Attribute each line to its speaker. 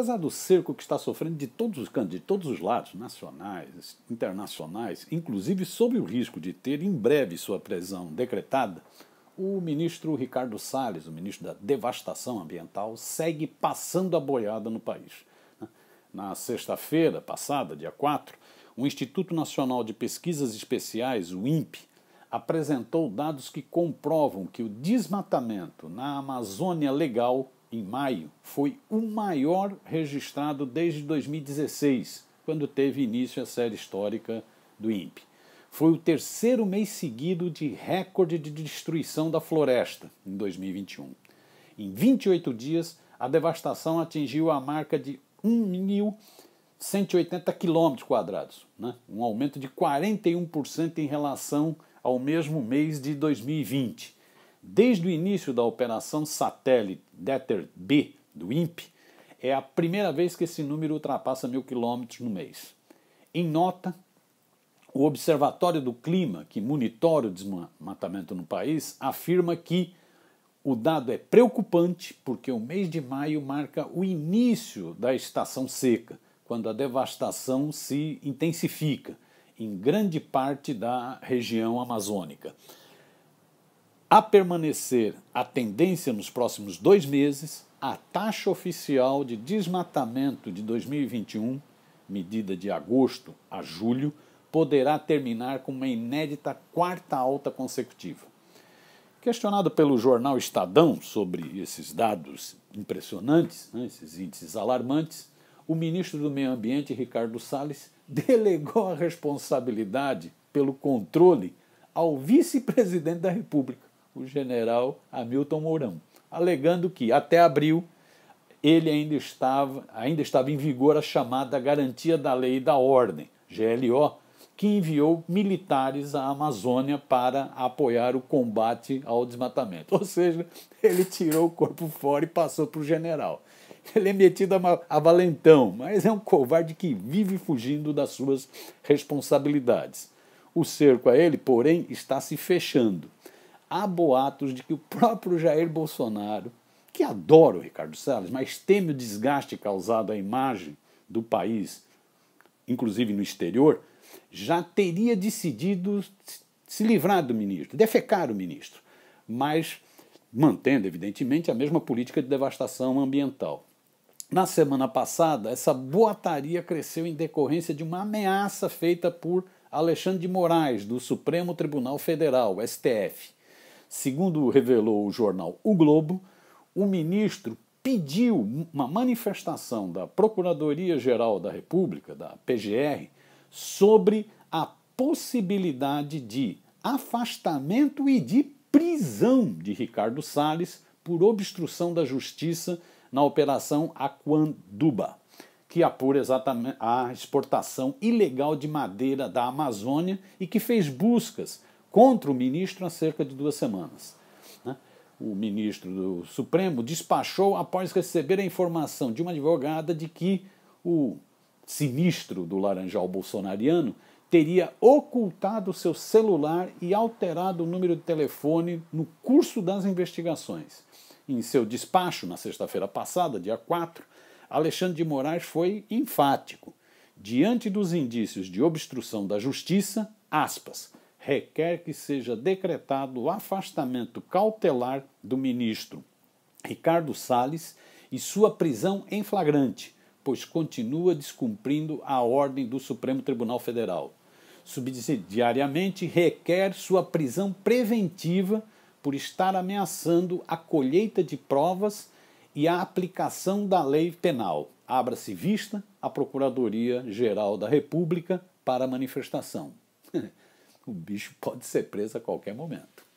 Speaker 1: apesar do cerco que está sofrendo de todos os cantos, de todos os lados, nacionais, internacionais, inclusive sob o risco de ter em breve sua prisão decretada, o ministro Ricardo Salles, o ministro da Devastação Ambiental, segue passando a boiada no país. Na sexta-feira passada, dia 4, o Instituto Nacional de Pesquisas Especiais, o INPE, apresentou dados que comprovam que o desmatamento na Amazônia legal em maio, foi o maior registrado desde 2016, quando teve início a série histórica do INPE. Foi o terceiro mês seguido de recorde de destruição da floresta em 2021. Em 28 dias, a devastação atingiu a marca de 1.180 km quadrados, né? um aumento de 41% em relação ao mesmo mês de 2020. Desde o início da operação satélite Deter B do INPE, é a primeira vez que esse número ultrapassa mil quilômetros no mês. Em nota, o Observatório do Clima, que monitora o desmatamento no país, afirma que o dado é preocupante porque o mês de maio marca o início da estação seca, quando a devastação se intensifica em grande parte da região amazônica. A permanecer a tendência nos próximos dois meses, a taxa oficial de desmatamento de 2021, medida de agosto a julho, poderá terminar com uma inédita quarta alta consecutiva. Questionado pelo jornal Estadão sobre esses dados impressionantes, né, esses índices alarmantes, o ministro do Meio Ambiente, Ricardo Salles, delegou a responsabilidade pelo controle ao vice-presidente da República o general Hamilton Mourão, alegando que até abril ele ainda estava, ainda estava em vigor a chamada Garantia da Lei e da Ordem, GLO, que enviou militares à Amazônia para apoiar o combate ao desmatamento. Ou seja, ele tirou o corpo fora e passou para o general. Ele é metido a, a valentão, mas é um covarde que vive fugindo das suas responsabilidades. O cerco a ele, porém, está se fechando há boatos de que o próprio Jair Bolsonaro, que adora o Ricardo Salles, mas teme o desgaste causado à imagem do país, inclusive no exterior, já teria decidido se livrar do ministro, defecar o ministro, mas mantendo, evidentemente, a mesma política de devastação ambiental. Na semana passada, essa boataria cresceu em decorrência de uma ameaça feita por Alexandre de Moraes, do Supremo Tribunal Federal, STF. Segundo revelou o jornal O Globo, o ministro pediu uma manifestação da Procuradoria-Geral da República, da PGR, sobre a possibilidade de afastamento e de prisão de Ricardo Salles por obstrução da justiça na Operação Aquanduba, que apura exatamente a exportação ilegal de madeira da Amazônia e que fez buscas contra o ministro há cerca de duas semanas. Né? O ministro do Supremo despachou após receber a informação de uma advogada de que o sinistro do laranjal bolsonariano teria ocultado seu celular e alterado o número de telefone no curso das investigações. Em seu despacho, na sexta-feira passada, dia 4, Alexandre de Moraes foi enfático. Diante dos indícios de obstrução da justiça, aspas, requer que seja decretado o afastamento cautelar do ministro Ricardo Salles e sua prisão em flagrante, pois continua descumprindo a ordem do Supremo Tribunal Federal. Subsidiariamente, requer sua prisão preventiva por estar ameaçando a colheita de provas e a aplicação da lei penal. Abra-se vista a Procuradoria-Geral da República para manifestação. o bicho pode ser preso a qualquer momento.